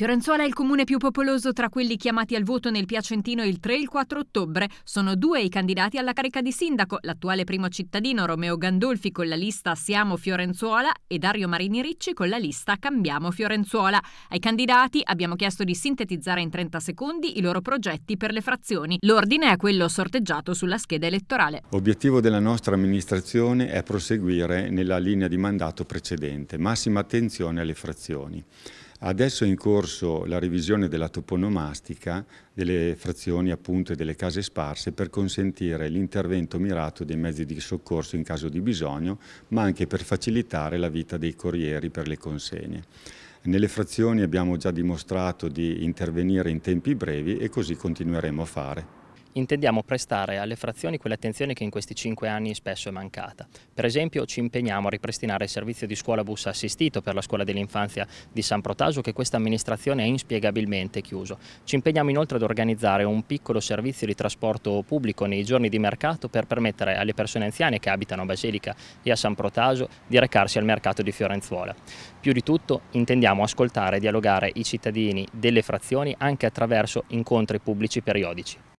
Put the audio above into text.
Fiorenzuola è il comune più popoloso tra quelli chiamati al voto nel Piacentino il 3 e il 4 ottobre. Sono due i candidati alla carica di sindaco, l'attuale primo cittadino Romeo Gandolfi con la lista Siamo Fiorenzuola e Dario Marini Ricci con la lista Cambiamo Fiorenzuola. Ai candidati abbiamo chiesto di sintetizzare in 30 secondi i loro progetti per le frazioni. L'ordine è quello sorteggiato sulla scheda elettorale. Obiettivo della nostra amministrazione è proseguire nella linea di mandato precedente, massima attenzione alle frazioni. Adesso è in corso la revisione della toponomastica delle frazioni appunto e delle case sparse per consentire l'intervento mirato dei mezzi di soccorso in caso di bisogno, ma anche per facilitare la vita dei corrieri per le consegne. Nelle frazioni abbiamo già dimostrato di intervenire in tempi brevi e così continueremo a fare intendiamo prestare alle frazioni quell'attenzione che in questi cinque anni spesso è mancata. Per esempio ci impegniamo a ripristinare il servizio di scuola bus assistito per la scuola dell'infanzia di San Protaso che questa amministrazione ha inspiegabilmente chiuso. Ci impegniamo inoltre ad organizzare un piccolo servizio di trasporto pubblico nei giorni di mercato per permettere alle persone anziane che abitano a Basilica e a San Protaso di recarsi al mercato di Fiorenzuola. Più di tutto intendiamo ascoltare e dialogare i cittadini delle frazioni anche attraverso incontri pubblici periodici.